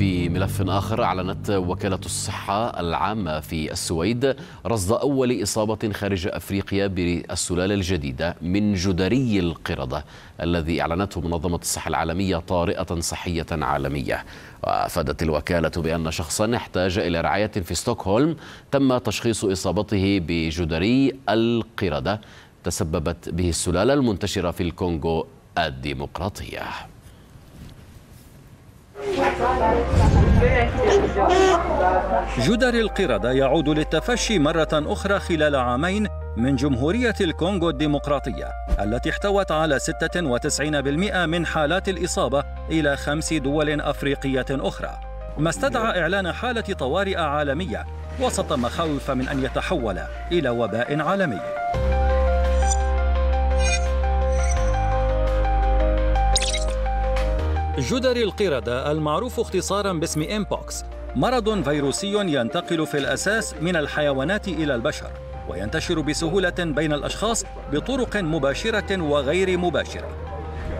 في ملف آخر أعلنت وكالة الصحة العامة في السويد رصد أول إصابة خارج أفريقيا بالسلالة الجديدة من جدري القردة الذي أعلنته منظمة الصحة العالمية طارئة صحية عالمية وأفادت الوكالة بأن شخصا احتاج إلى رعاية في ستوكهولم تم تشخيص إصابته بجدري القردة تسببت به السلالة المنتشرة في الكونغو الديمقراطية جدر القردة يعود للتفشي مرة أخرى خلال عامين من جمهورية الكونغو الديمقراطية التي احتوت على 96% من حالات الإصابة إلى خمس دول أفريقية أخرى ما استدعى إعلان حالة طوارئ عالمية وسط مخاوف من أن يتحول إلى وباء عالمي جدر القردة المعروف اختصارا باسم إمبوكس مرض فيروسي ينتقل في الأساس من الحيوانات إلى البشر وينتشر بسهولة بين الأشخاص بطرق مباشرة وغير مباشرة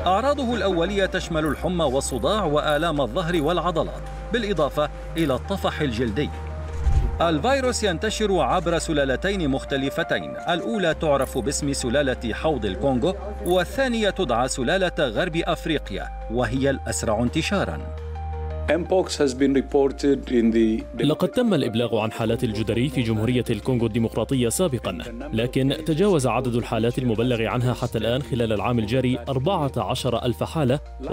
أعراضه الأولية تشمل الحمى والصداع وآلام الظهر والعضلات بالإضافة إلى الطفح الجلدي الفيروس ينتشر عبر سلالتين مختلفتين الأولى تعرف باسم سلالة حوض الكونغو والثانية تدعى سلالة غرب أفريقيا وهي الأسرع انتشاراً لقد تم الإبلاغ عن حالات الجدري في جمهورية الكونغو الديمقراطية سابقا لكن تجاوز عدد الحالات المبلغ عنها حتى الآن خلال العام الجاري 14 ألف حالة و524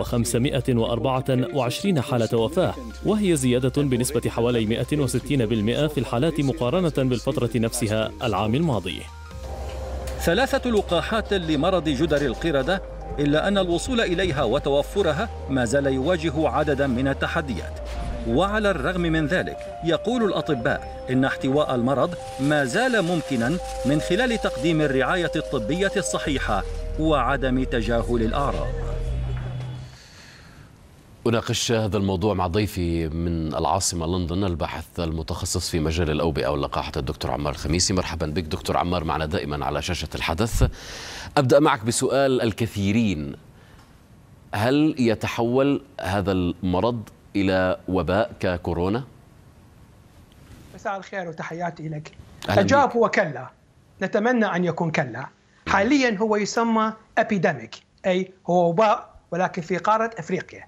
حالة وفاة وهي زيادة بنسبة حوالي 160% في الحالات مقارنة بالفترة نفسها العام الماضي ثلاثة لقاحات لمرض جدري القردة إلا أن الوصول إليها وتوفرها ما زال يواجه عددا من التحديات وعلى الرغم من ذلك يقول الأطباء إن احتواء المرض ما زال ممكنا من خلال تقديم الرعاية الطبية الصحيحة وعدم تجاهل الأعراض أناقش هذا الموضوع مع ضيفي من العاصمة لندن الباحث المتخصص في مجال الأوبئة واللقاحة الدكتور عمار الخميسي مرحبا بك دكتور عمار معنا دائما على شاشة الحدث أبدأ معك بسؤال الكثيرين هل يتحول هذا المرض إلى وباء ككورونا؟ مساء الخير وتحياتي لك الجواب هو كلا نتمنى أن يكون كلا حاليا هو يسمى ابيديميك أي هو وباء ولكن في قارة أفريقيا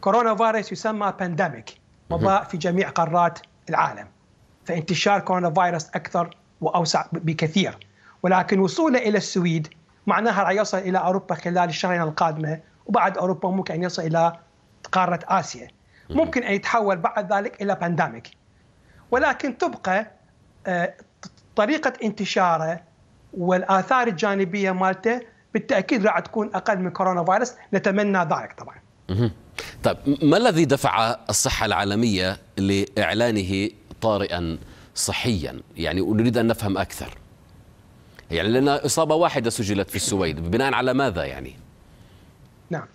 كورونا فيروس يسمى بانديميك وباء في جميع قارات العالم فانتشار كورونا فيروس أكثر وأوسع بكثير ولكن وصوله إلى السويد معناها راح يصل إلى أوروبا خلال الشهرين القادمة وبعد أوروبا ممكن أن يصل إلى قارة آسيا ممكن أن يتحول بعد ذلك إلى بانديميك ولكن تبقى آه، طريقة انتشاره والآثار الجانبية مالته بالتأكيد راح تكون أقل من كورونا فيروس نتمنى ذلك طبعا طيب ما الذي دفع الصحة العالمية لإعلانه طارئا صحيا يعني نريد أن نفهم أكثر يعني لأن إصابة واحدة سجلت في السويد بناء على ماذا يعني نعم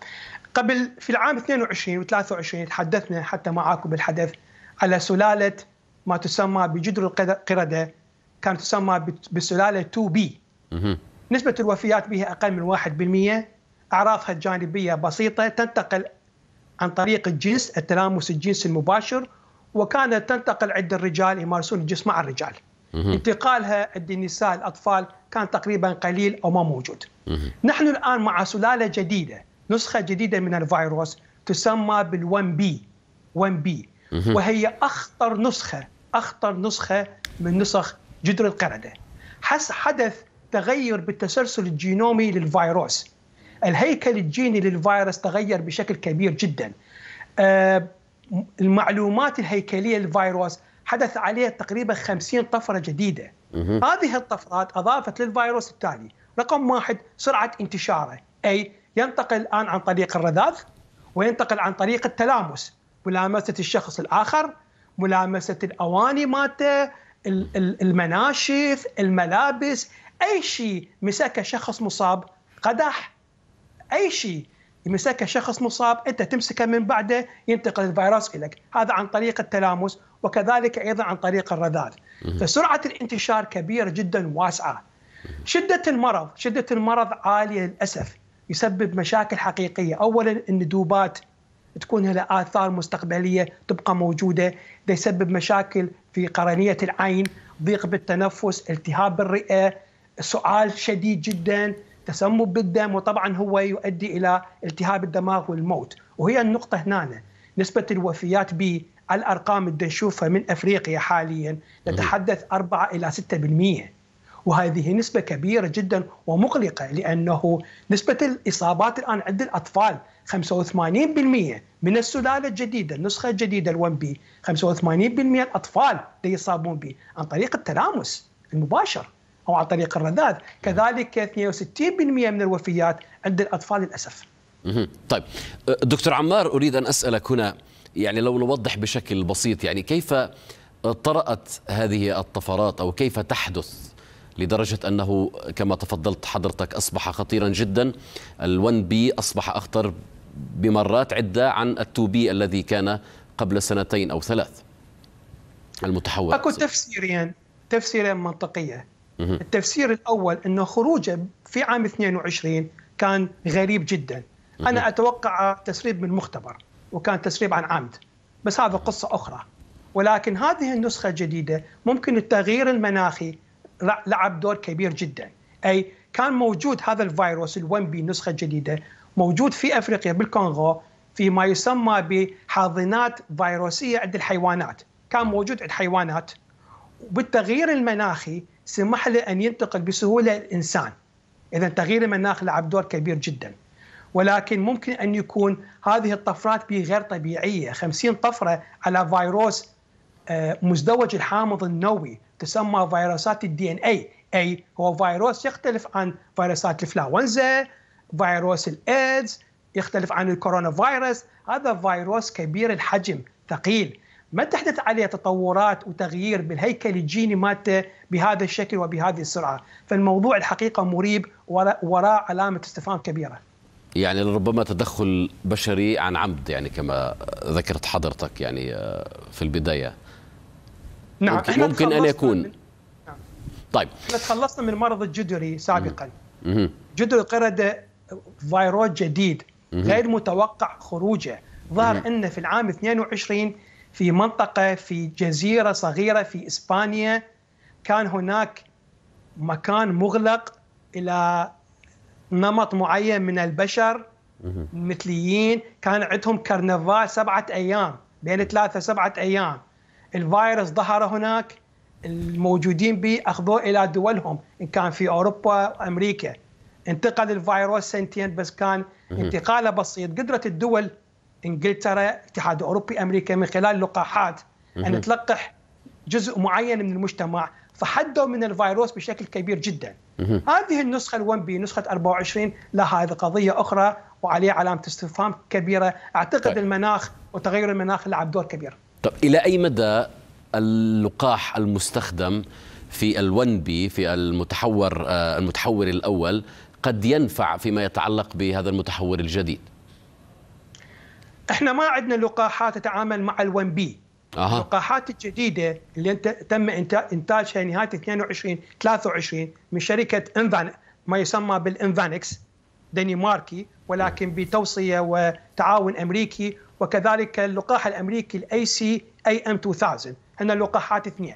قبل في العام 22 و23 تحدثنا حتى معاكم بالحدث على سلالة ما تسمى بجدر القردة كانت تسمى بسلالة 2B نسبة الوفيات بها أقل من 1% أعرافها الجانبية بسيطة تنتقل عن طريق الجنس التلامس الجنس المباشر وكانت تنتقل عند الرجال يمارسون الجنس مع الرجال انتقالها عند النساء الأطفال كان تقريبا قليل أو ما موجود نحن الآن مع سلالة جديدة نسخة جديدة من الفيروس تسمى بال بال1 بي 1 بي وهي أخطر نسخة أخطر نسخة من نسخ جدر القردة حدث تغير بالتسلسل الجينومي للفيروس الهيكل الجيني للفيروس تغير بشكل كبير جدا آه، المعلومات الهيكليه للفيروس حدث عليها تقريبا 50 طفره جديده هذه الطفرات اضافت للفيروس التالي رقم واحد سرعه انتشاره اي ينتقل الان عن طريق الرذاذ وينتقل عن طريق التلامس ملامسه الشخص الاخر ملامسه الاواني مالته المناشف الملابس اي شيء مسكه شخص مصاب قدح اي شيء يمسكه شخص مصاب انت تمسكه من بعده ينتقل الفيروس اليك، هذا عن طريق التلامس وكذلك ايضا عن طريق الرذاذ. فسرعه الانتشار كبيره جدا واسعه. شده المرض، شده المرض عاليه للاسف يسبب مشاكل حقيقيه، اولا الندوبات تكون لها اثار مستقبليه تبقى موجوده، ده يسبب مشاكل في قرنيه العين، ضيق بالتنفس، التهاب بالرئه، سعال شديد جدا، تسمم بالدم وطبعا هو يؤدي الى التهاب الدماغ والموت وهي النقطه هنا نسبه الوفيات الارقام اللي نشوفها من افريقيا حاليا نتحدث 4 الى 6% وهذه نسبة كبيرة جدا ومقلقة لأنه نسبة الإصابات الآن عند الأطفال 85% من السلالة الجديدة النسخة الجديدة ال1 بي 85% الأطفال يصابون به عن طريق التلامس المباشر او عن طريق الرذاذ، كذلك 62% من الوفيات عند الاطفال للاسف. طيب أه، دكتور عمار اريد ان اسالك هنا يعني لو نوضح بشكل بسيط يعني كيف طرأت هذه الطفرات او كيف تحدث لدرجة أنه كما تفضلت حضرتك أصبح خطيرا جدا ال1 بي أصبح أخطر بمرات عدة عن ال2 بي الذي كان قبل سنتين أو ثلاث المتحول أكو تفسيرين تفسيرين منطقية التفسير الاول انه خروجه في عام 22 كان غريب جدا انا اتوقع تسريب من مختبر وكان تسريب عن عمد بس هذا قصه اخرى ولكن هذه النسخه الجديده ممكن التغيير المناخي لعب دور كبير جدا اي كان موجود هذا الفيروس ال1 بي نسخه جديده موجود في افريقيا بالكونغو في ما يسمى بحاضنات فيروسيه عند الحيوانات كان موجود عند حيوانات وبالتغيير المناخي سمح له أن ينتقل بسهولة الإنسان إذا تغيير المناخ لعب دور كبير جدا ولكن ممكن أن يكون هذه الطفرات غير طبيعية 50 طفرة على فيروس آه، مزدوج الحامض النووي تسمى فيروسات الدي ان اي اي هو فيروس يختلف عن فيروسات الانفلونزا فيروس الايدز يختلف عن الكورونا فيروس هذا فيروس كبير الحجم ثقيل ما تحدث عليه تطورات وتغيير بالهيكل الجيني مالته بهذا الشكل وبهذه السرعه، فالموضوع الحقيقه مريب وراء علامه استفهام كبيره. يعني ربما تدخل بشري عن عمد يعني كما ذكرت حضرتك يعني آه، في البدايه. نعم ممكن, ممكن ان يكون من... نعم. طيب احنا تخلصنا من مرض الجدري سابقا. جدر القرده فيروس جديد غير متوقع خروجه، ظهر انه في العام 22 في منطقة في جزيرة صغيرة في إسبانيا كان هناك مكان مغلق إلى نمط معين من البشر مثليين كان عندهم كرنفال سبعة أيام بين ثلاثة سبعة أيام الفيروس ظهر هناك الموجودين به أخذوه إلى دولهم إن كان في أوروبا أمريكا انتقل الفيروس سنتين بس كان انتقاله بسيط قدرت الدول انجلترا الاتحاد الاوروبي امريكا من خلال لقاحات ان تلقح جزء معين من المجتمع فحدوا من الفيروس بشكل كبير جدا هذه النسخه ال1 بي نسخه 24 لها هذه قضيه اخرى وعليه علامه استفهام كبيره اعتقد طيب. المناخ وتغير المناخ لعب دور كبير طب الى اي مدى اللقاح المستخدم في ال1 بي في المتحور آه، المتحور الاول قد ينفع فيما يتعلق بهذا المتحور الجديد احنا ما عندنا لقاحات تتعامل مع ال1 بي أه. اللقاحات الجديده اللي انت تم انتاجها نهايه 22 23 من شركه انفان ما يسمى بالانفانكس دنماركي ولكن نعم. بتوصيه وتعاون امريكي وكذلك اللقاح الامريكي الاي سي اي ام 2000 هنا اللقاحات اثنين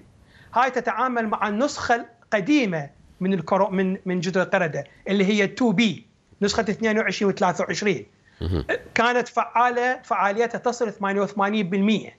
هاي تتعامل مع النسخه القديمه من الكرو من من جذر القرده اللي هي 2 بي نسخه 22 و 23 كانت فعاله فعاليتها تصل 88%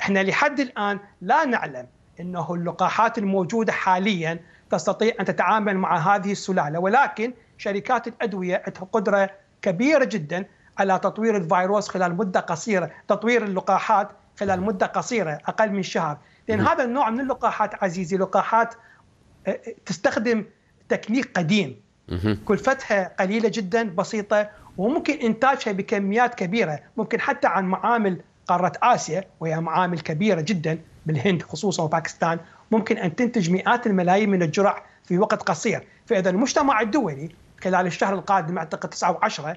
احنا لحد الان لا نعلم انه اللقاحات الموجوده حاليا تستطيع ان تتعامل مع هذه السلاله ولكن شركات الادويه عندها قدره كبيره جدا على تطوير الفيروس خلال مده قصيره، تطوير اللقاحات خلال مده قصيره اقل من شهر، لان هذا النوع من اللقاحات عزيزي لقاحات آه، آه، تستخدم تكنيك قديم كلفتها قليله جدا بسيطه وممكن انتاجها بكميات كبيره ممكن حتى عن معامل قاره اسيا وهي معامل كبيره جدا بالهند خصوصا وباكستان ممكن ان تنتج مئات الملايين من الجرع في وقت قصير، فاذا المجتمع الدولي خلال الشهر القادم اعتقد 9 و10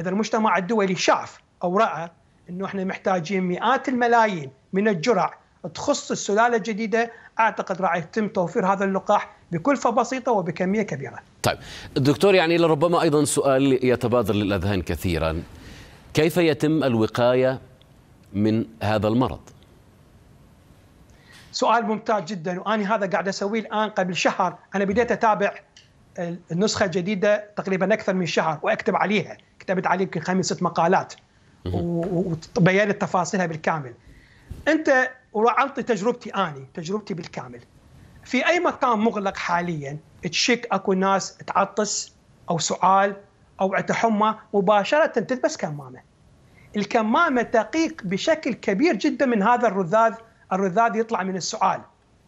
اذا المجتمع الدولي شاف او راى انه احنا محتاجين مئات الملايين من الجرع تخص السلاله الجديده اعتقد راح يتم توفير هذا اللقاح بكلفه بسيطه وبكميه كبيره. طيب الدكتور يعني لربما أيضا سؤال يتبادر للأذهان كثيرا كيف يتم الوقاية من هذا المرض؟ سؤال ممتاز جدا واني هذا قاعد أسويه الآن قبل شهر أنا بديت أتابع النسخة الجديدة تقريبا أكثر من شهر وأكتب عليها كتبت عليه يمكن خمس ست مقالات وبينت تفاصيلها بالكامل أنت وعطي تجربتي أني تجربتي بالكامل في أي مكان مغلق حاليا تشك اكو ناس تعطس او سعال او حمى مباشره تلبس كمامه. الكمامه تقيق بشكل كبير جدا من هذا الرذاذ، الرذاذ يطلع من السعال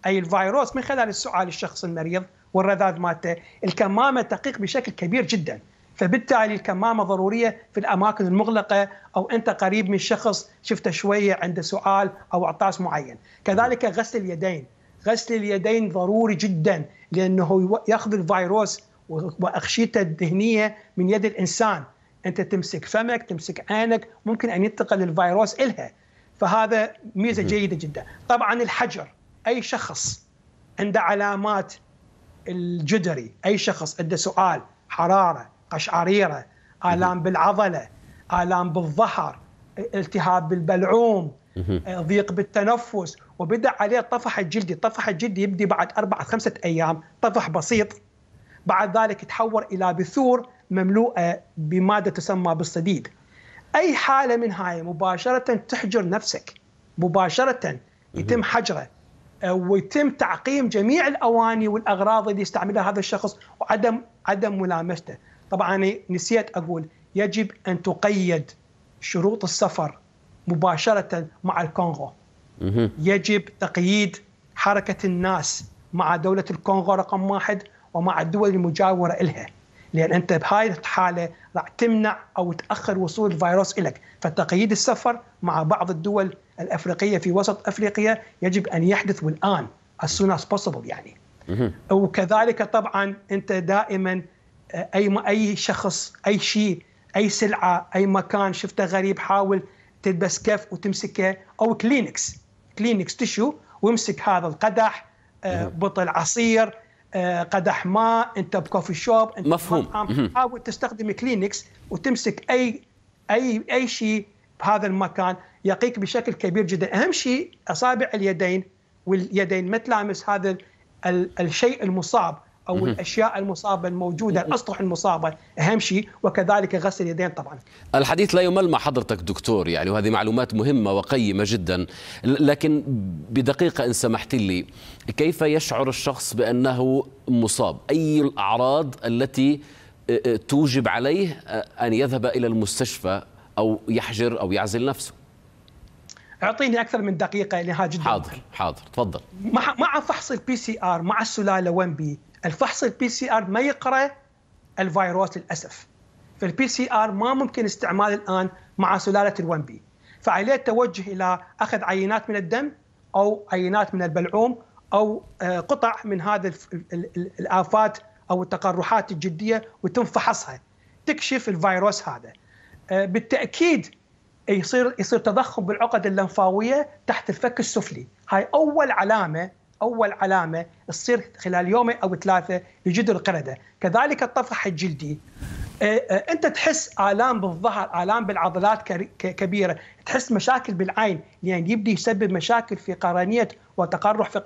اي الفيروس من خلال السعال الشخص المريض والرذاذ مالته، الكمامه تقيق بشكل كبير جدا. فبالتالي الكمامه ضروريه في الاماكن المغلقه او انت قريب من شخص شفته شويه عنده سؤال او عطاس معين كذلك غسل اليدين غسل اليدين ضروري جدا لانه ياخذ الفيروس واخشيته الدهنيه من يد الانسان انت تمسك فمك تمسك عينك ممكن ان ينتقل الفيروس الها فهذا ميزه جيده جدا طبعا الحجر اي شخص عنده علامات الجدري اي شخص عنده سؤال حراره قشعريره الام بالعضله الام بالظهر التهاب بالبلعوم ضيق بالتنفس وبدا عليه الطفح الجلدي، الطفح الجلدي يبدي بعد أربعة خمسة أيام طفح بسيط بعد ذلك يتحول إلى بثور مملوءة بمادة تسمى بالصديد أي حالة من هاي مباشرة تحجر نفسك مباشرة يتم حجره آه، ويتم تعقيم جميع الاواني والاغراض اللي يستعملها هذا الشخص وعدم عدم ملامسته طبعا نسيت اقول يجب ان تقيد شروط السفر مباشره مع الكونغو. يجب تقييد حركه الناس مع دوله الكونغو رقم واحد ومع الدول المجاوره لها. لان انت بهاي الحاله راح تمنع او تاخر وصول الفيروس إليك فتقييد السفر مع بعض الدول الافريقيه في وسط افريقيا يجب ان يحدث والان as soon as possible يعني. وكذلك طبعا انت دائما اي اي شخص اي شيء اي سلعه اي مكان شفته غريب حاول تلبس كف وتمسكها او كلينكس كلينكس تشو وامسك هذا القدح آه، نعم. بطل عصير آه، قدح ماء انت بكوفي شوب انت مفهوم حاول تستخدم كلينكس وتمسك اي اي اي شيء بهذا المكان يقيك بشكل كبير جدا اهم شيء اصابع اليدين واليدين ما تلامس هذا الشيء المصاب او الاشياء المصابه الموجوده الاسطح المصابه اهم شيء وكذلك غسل اليدين طبعا. الحديث لا يمل مع حضرتك دكتور يعني وهذه معلومات مهمه وقيمه جدا لكن بدقيقه ان سمحت لي كيف يشعر الشخص بانه مصاب؟ اي الاعراض التي آه، آه، توجب عليه آه، ان يذهب الى المستشفى او يحجر او يعزل نفسه؟ اعطيني اكثر من دقيقه لها جدا حاضر حاضر تفضل مع مع فحص البي سي ار مع السلاله 1 بي الفحص البي سي ار ما يقرا الفيروس للاسف فالبي سي ار ما ممكن استعماله الان مع سلاله ال1 بي فعليه التوجه الى اخذ عينات من الدم او عينات من البلعوم او آه، قطع من هذا الافات او التقرحات الجديه وتم فحصها تكشف الفيروس هذا آه، بالتاكيد يصير يصير تضخم بالعقد اللمفاويه تحت الفك السفلي هاي اول علامه اول علامه تصير خلال يومين او ثلاثه لجدر القرده، كذلك الطفح الجلدي. آه، آه، انت تحس الام بالظهر، الام بالعضلات كبيره، تحس مشاكل بالعين لان يعني يبدي يسبب مشاكل في قرنيه وتقرح في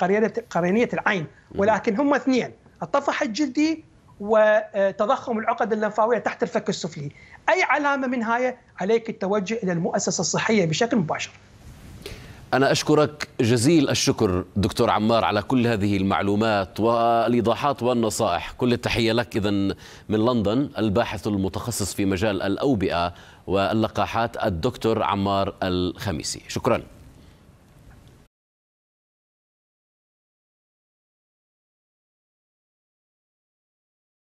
قرنيه العين، ولكن هم اثنين، الطفح الجلدي وتضخم آه، العقد اللمفاويه تحت الفك السفلي، اي علامه من هاي عليك التوجه الى المؤسسه الصحيه بشكل مباشر. أنا أشكرك جزيل الشكر دكتور عمار على كل هذه المعلومات والإيضاحات والنصائح كل التحية لك إذا من لندن الباحث المتخصص في مجال الأوبئة واللقاحات الدكتور عمار الخميسي شكراً